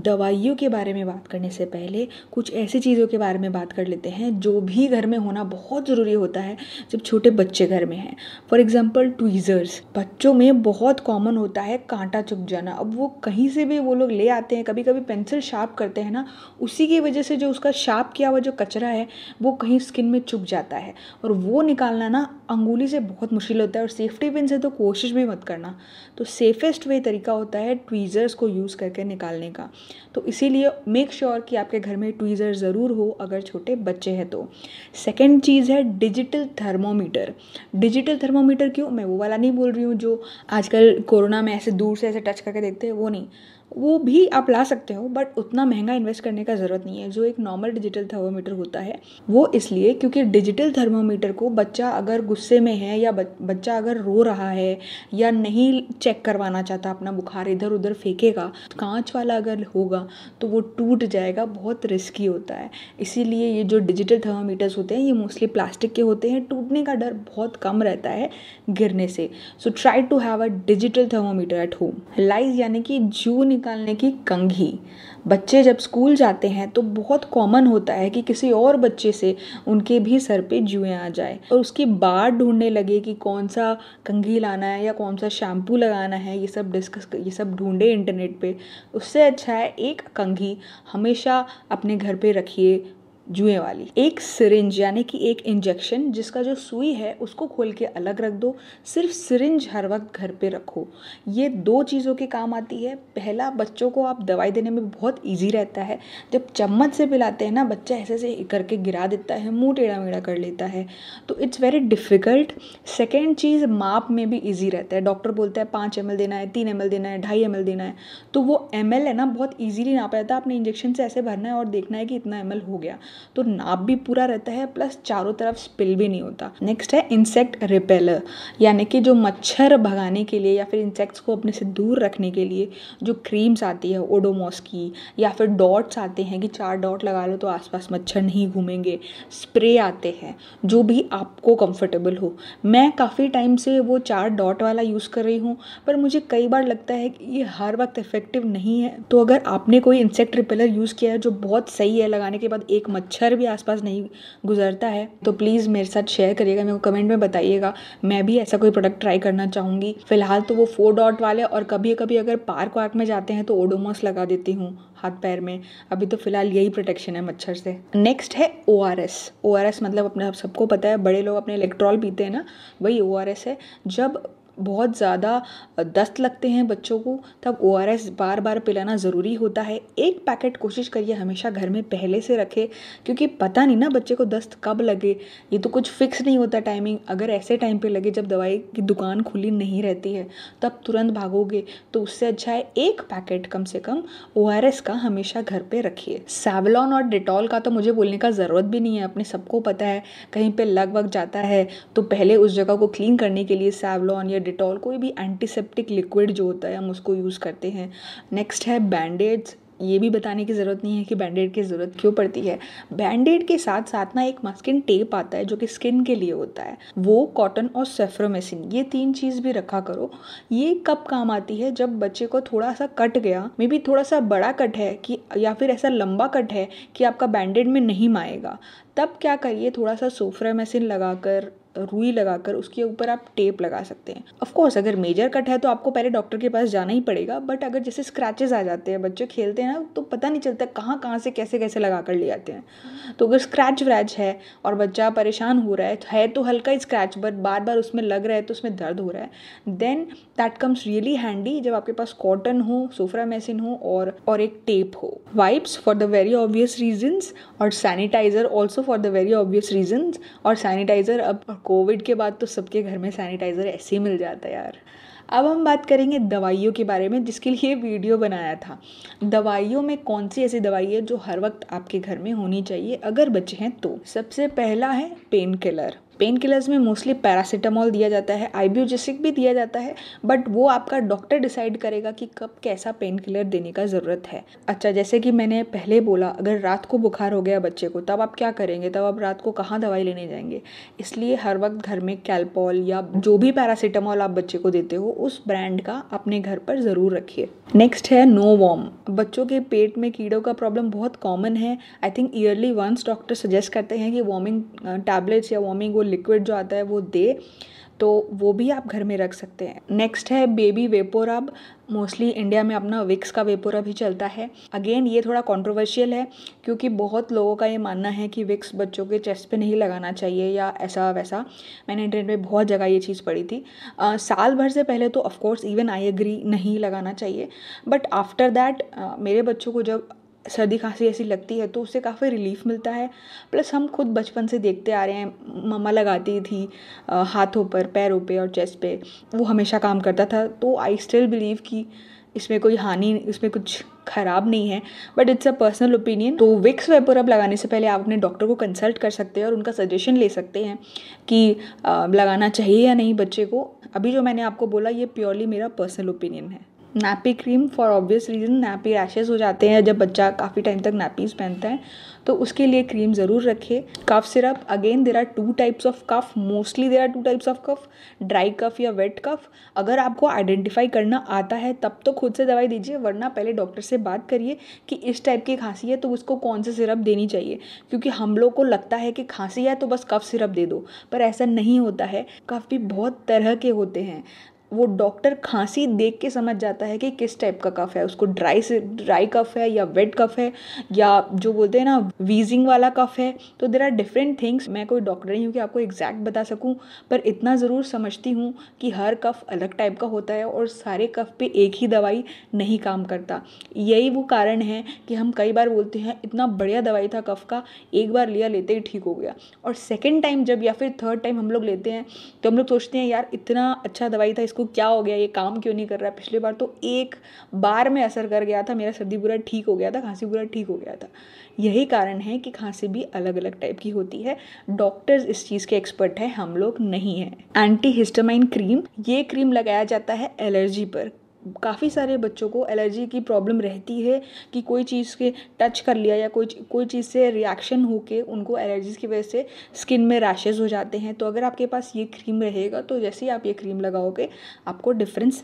दवाइयों के बारे में बात करने से पहले कुछ ऐसी चीज़ों के बारे में बात कर लेते हैं जो भी घर में होना बहुत ज़रूरी होता है जब छोटे बच्चे घर में हैं फॉर एग्ज़ाम्पल ट्वीज़र्स बच्चों में बहुत कॉमन होता है कांटा चुप जाना अब वो कहीं से भी वो लोग ले आते हैं कभी कभी पेंसिल शार्प करते हैं ना उसी की वजह से जो उसका शार्प किया हुआ जो कचरा है वो कहीं स्किन में चुप जाता है और वो निकालना ना अंगुली से बहुत मुश्किल होता है और सेफ्टी पिन से तो कोशिश भी मत करना तो सेफेस्ट वे तरीका होता है ट्वीज़र्स को यूज़ करके निकालने का तो इसीलिए मेक श्योर कि आपके घर में ट्वीज़र ज़रूर हो अगर छोटे बच्चे हैं तो सेकेंड चीज़ है डिजिटल थर्मोमीटर डिजिटल थर्मोमीटर क्यों मैं वो वाला नहीं बोल रही हूँ जो आजकल कोरोना में ऐसे दूर से ऐसे टच करके देखते हैं वो नहीं वो भी आप ला सकते हो बट उतना महंगा इन्वेस्ट करने का ज़रूरत नहीं है जो एक नॉर्मल डिजिटल थर्मोमीटर होता है वो इसलिए क्योंकि डिजिटल थर्मोमीटर को बच्चा अगर गुस्से में है या बच्चा अगर रो रहा है या नहीं चेक करवाना चाहता अपना बुखार इधर उधर फेंकेगा तो कांच वाला अगर होगा तो वो टूट जाएगा बहुत रिस्की होता है इसीलिए ये जो डिजिटल थर्मोमीटर्स होते हैं ये मोस्टली प्लास्टिक के होते हैं टूटने का डर बहुत कम रहता है गिरने से so try to have a digital thermometer at home लाइज यानी कि जून निकालने की कंघी बच्चे जब स्कूल जाते हैं तो बहुत कॉमन होता है कि किसी और बच्चे से उनके भी सर पे जुएँ आ जाए और उसकी बार ढूंढने लगे कि कौन सा कंघी लाना है या कौन सा शैम्पू लगाना है ये सब डिस्कस ये सब ढूंढे इंटरनेट पे उससे अच्छा है एक कंघी हमेशा अपने घर पे रखिए जुए वाली एक सिरिंज यानी कि एक इंजेक्शन जिसका जो सुई है उसको खोल के अलग रख दो सिर्फ सिरिंज हर वक्त घर पे रखो ये दो चीज़ों के काम आती है पहला बच्चों को आप दवाई देने में बहुत इजी रहता है जब चम्मच से पिलाते हैं ना बच्चा ऐसे ऐसे करके गिरा देता है मुंह टेढ़ा मेढ़ा कर लेता है तो इट्स वेरी डिफ़िकल्ट सेकेंड चीज़ माप में भी ईजी रहता है डॉक्टर बोलता है पाँच एम देना है तीन एम देना है ढाई एम देना है तो वो एम है ना बहुत ईजीली नापा जाता है आपने इंजेक्शन से ऐसे भरना है और देखना है कि इतना एम हो गया तो नाप भी पूरा रहता है प्लस चारों तरफ स्पिल भी नहीं होता नेक्स्ट है इंसेक्ट रिपेलर यानी कि जो मच्छर भगाने के लिए या फिर इंसेक्ट्स को अपने से दूर रखने के लिए जो क्रीम्स आती है ओडोमोस की या फिर डॉट्स आते हैं कि चार डॉट लगा लो तो आसपास मच्छर नहीं घूमेंगे स्प्रे आते हैं जो भी आपको कंफर्टेबल हो मैं काफ़ी टाइम से वो चार डॉट वाला यूज़ कर रही हूँ पर मुझे कई बार लगता है कि ये हर वक्त इफ़ेक्टिव नहीं है तो अगर आपने कोई इंसेक्ट रिपेलर यूज़ किया है जो बहुत सही है लगाने के बाद एक मच्छर मच्छर भी आसपास नहीं गुजरता है तो प्लीज़ मेरे साथ शेयर करिएगा मेरे को कमेंट में बताइएगा मैं भी ऐसा कोई प्रोडक्ट ट्राई करना चाहूँगी फ़िलहाल तो वो फोर डॉट वाले और कभी कभी अगर पार्क वार्क में जाते हैं तो ओडोमोस लगा देती हूँ हाथ पैर में अभी तो फिलहाल यही प्रोटेक्शन है मच्छर से नेक्स्ट है O R S O R S मतलब अपने आप सबको पता है बड़े लोग अपने इलेक्ट्रॉल पीते हैं ना वही ओ आर एस है जब बहुत ज़्यादा दस्त लगते हैं बच्चों को तब ओ आर एस बार बार पिलाना ज़रूरी होता है एक पैकेट कोशिश करिए हमेशा घर में पहले से रखें क्योंकि पता नहीं ना बच्चे को दस्त कब लगे ये तो कुछ फिक्स नहीं होता टाइमिंग अगर ऐसे टाइम पे लगे जब दवाई की दुकान खुली नहीं रहती है तब तुरंत भागोगे तो उससे अच्छा है एक पैकेट कम से कम ओ आर एस का हमेशा घर पर रखिए सैवलॉन और डिटॉल का तो मुझे बोलने का ज़रूरत भी नहीं है अपने सबको पता है कहीं पर लग वग जाता है तो पहले उस जगह को क्लीन करने के लिए सेवलॉन या डिटॉल कोई भी एंटीसेप्टिक लिक्विड जो होता है हम उसको यूज़ करते हैं नेक्स्ट है बैंडेज ये भी बताने की ज़रूरत नहीं है कि बैंडेड की ज़रूरत क्यों पड़ती है बैंडेड के साथ साथ ना एक मस्किन टेप आता है जो कि स्किन के लिए होता है वो कॉटन और सेफ्रोमेसिन ये तीन चीज़ भी रखा करो ये कब काम आती है जब बच्चे को थोड़ा सा कट गया मे बी थोड़ा सा बड़ा कट है कि या फिर ऐसा लंबा कट है कि आपका बैंडेड में नहीं माएगा तब क्या करिए थोड़ा सा सोफ्रामेसिन लगाकर रुई लगाकर उसके ऊपर आप टेप लगा सकते हैं ऑफकोर्स अगर मेजर कट है तो आपको पहले डॉक्टर के पास जाना ही पड़ेगा बट अगर जैसे स्क्रैचेस आ जाते हैं बच्चे खेलते हैं ना तो पता नहीं चलता कहाँ कहाँ से कैसे कैसे लगा कर ले आते हैं तो अगर स्क्रैच व्रैच है और बच्चा परेशान हो रहा है तो है तो हल्का ही स्क्रैच बट बार बार उसमें लग रहा है तो उसमें दर्द हो रहा है then that comes really handy जब आपके पास कॉटन हो मेसिन हो और और एक टेप हो wipes for the very obvious reasons और sanitizer also for the very obvious reasons और सैनिटाइजर अब कोविड के बाद तो सबके घर में सैनिटाइज़र ऐसे ही मिल जाता है यार अब हम बात करेंगे दवाइयों के बारे में जिसके लिए वीडियो बनाया था दवाइयों में कौन सी ऐसी दवाई है जो हर वक्त आपके घर में होनी चाहिए अगर बचे हैं तो सबसे पहला है पेन किलर पेन किलर्स में मोस्टली पैरासीटामोल दिया जाता है आईब्यूजेसिक भी दिया जाता है बट वो आपका डॉक्टर डिसाइड करेगा कि कब कैसा पेन किलर देने का ज़रूरत है अच्छा जैसे कि मैंने पहले बोला अगर रात को बुखार हो गया बच्चे को तब आप क्या करेंगे तब आप रात को कहाँ दवाई लेने जाएंगे इसलिए हर वक्त घर में कैल्पॉल या जो भी पैरासीटामोल आप बच्चे को देते हो उस ब्रांड का अपने घर पर ज़रूर रखिए नेक्स्ट है नो वॉम बच्चों के पेट में कीड़ों का प्रॉब्लम बहुत कॉमन है I think early once doctor suggest करते हैं कि वार्मिंग टैबलेट्स या वार्मिंग वो लिक्विड जो आता है वो दे तो वो भी आप घर में रख सकते हैं नेक्स्ट है बेबी वेपो मोस्टली इंडिया में अपना विक्स का वेपो ही चलता है अगेन ये थोड़ा कॉन्ट्रोवर्शियल है क्योंकि बहुत लोगों का ये मानना है कि विक्स बच्चों के चेस्ट पे नहीं लगाना चाहिए या ऐसा वैसा मैंने इंटरनेट में बहुत जगह ये चीज़ पढ़ी थी आ, साल भर से पहले तो ऑफकोर्स इवन आई एग्री नहीं लगाना चाहिए बट आफ्टर दैट मेरे बच्चों को जब सर्दी खांसी ऐसी लगती है तो उससे काफ़ी रिलीफ मिलता है प्लस हम खुद बचपन से देखते आ रहे हैं मम्मा लगाती थी हाथों पर पैरों पे और चेस्ट पे वो हमेशा काम करता था तो आई स्टिल बिलीव कि इसमें कोई हानि इसमें कुछ ख़राब नहीं है but it's a personal opinion तो विक्स वेपर अब लगाने से पहले आप अपने डॉक्टर को कंसल्ट कर सकते हैं और उनका सजेशन ले सकते हैं कि लगाना चाहिए या नहीं बच्चे को अभी जो मैंने आपको बोला ये प्योरली मेरा पर्सनल ओपिनियन है nappy cream for obvious reason nappy rashes हो जाते हैं जब बच्चा काफ़ी टाइम तक नैपीज़ पहनता है तो उसके लिए क्रीम ज़रूर रखें cough syrup again there are two types of cough mostly there are two types of cough dry cough या वेट कफ अगर आपको आइडेंटिफाई करना आता है तब तो खुद से दवाई दीजिए वरना पहले डॉक्टर से बात करिए कि इस टाइप की खांसी है तो उसको कौन सा सिरप देनी चाहिए क्योंकि हम लोग को लगता है कि खांसी है तो बस कफ सिरप दे दो पर ऐसा नहीं होता है कफ भी बहुत तरह के होते हैं वो डॉक्टर खांसी देख के समझ जाता है कि किस टाइप का कफ है उसको ड्राई से ड्राई कफ है या वेट कफ है या जो बोलते हैं ना वीजिंग वाला कफ है तो देर आर डिफरेंट थिंग्स मैं कोई डॉक्टर नहीं हूँ कि आपको एग्जैक्ट बता सकूँ पर इतना ज़रूर समझती हूँ कि हर कफ अलग टाइप का होता है और सारे कफ पे एक ही दवाई नहीं काम करता यही वो कारण है कि हम कई बार बोलते हैं इतना बढ़िया दवाई था कफ का एक बार लिया लेते ही ठीक हो गया और सेकेंड टाइम जब या फिर थर्ड टाइम हम लोग लेते हैं तो हम लोग सोचते हैं यार इतना अच्छा दवाई था इसको इसको क्या हो गया ये काम क्यों नहीं कर रहा है पिछले बार तो एक बार में असर कर गया था मेरा सर्दी बुरा ठीक हो गया था खांसी बुरा ठीक हो गया था यही कारण है कि खांसी भी अलग अलग टाइप की होती है डॉक्टर्स इस चीज़ के एक्सपर्ट हैं हम लोग नहीं हैं एंटी हिस्टामाइन क्रीम ये क्रीम लगाया जाता है एलर्जी पर काफ़ी सारे बच्चों को एलर्जी की प्रॉब्लम रहती है कि कोई चीज़ के टच कर लिया या कोई कोई चीज़ से रिएक्शन हो के उनको एलर्जीज़ की वजह से स्किन में रैशेज़ हो जाते हैं तो अगर आपके पास ये क्रीम रहेगा तो जैसे ही आप ये क्रीम लगाओगे आपको डिफरेंस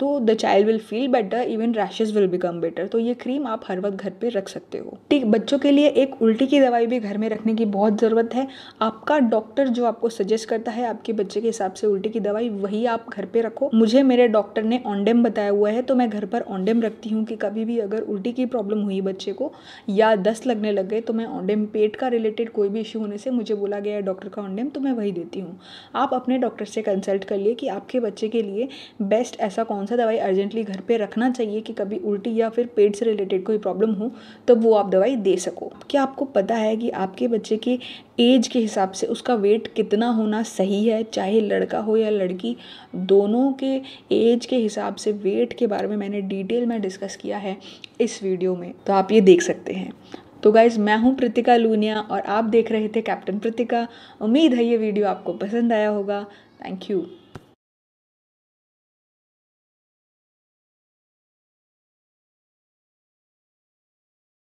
तो the child will feel better even rashes will become better तो ये क्रीम आप हर वक्त घर पे रख सकते हो ठीक बच्चों के लिए एक उल्टी की दवाई भी घर में रखने की बहुत ज़रूरत है आपका डॉक्टर जो आपको सजेस्ट करता है आपके बच्चे के हिसाब से उल्टी की दवाई वही आप घर पे रखो मुझे मेरे डॉक्टर ने ऑनडेम बताया हुआ है तो मैं घर पर ऑनडेम रखती हूँ कि कभी भी अगर उल्टी की प्रॉब्लम हुई बच्चे को या दस्त लगने लग गए तो मैं ऑनडेम पेट का रिलेटेड कोई भी इश्यू होने से मुझे बोला गया है डॉक्टर का ऑनडेम तो मैं वही देती हूँ आप अपने डॉक्टर से कंसल्ट कर लिए कि आपके बच्चे के लिए बेस्ट ऐसा कौन कौन सा दवाई अर्जेंटली घर पे रखना चाहिए कि कभी उल्टी या फिर पेट से रिलेटेड कोई प्रॉब्लम हो तब वो आप दवाई दे सको क्या आपको पता है कि आपके बच्चे के एज के हिसाब से उसका वेट कितना होना सही है चाहे लड़का हो या लड़की दोनों के एज के हिसाब से वेट के बारे में मैंने डिटेल में डिस्कस किया है इस वीडियो में तो आप ये देख सकते हैं तो गाइज मैं हूँ प्रतिका लूनिया और आप देख रहे थे कैप्टन प्रतिका उम्मीद है ये वीडियो आपको पसंद आया होगा थैंक यू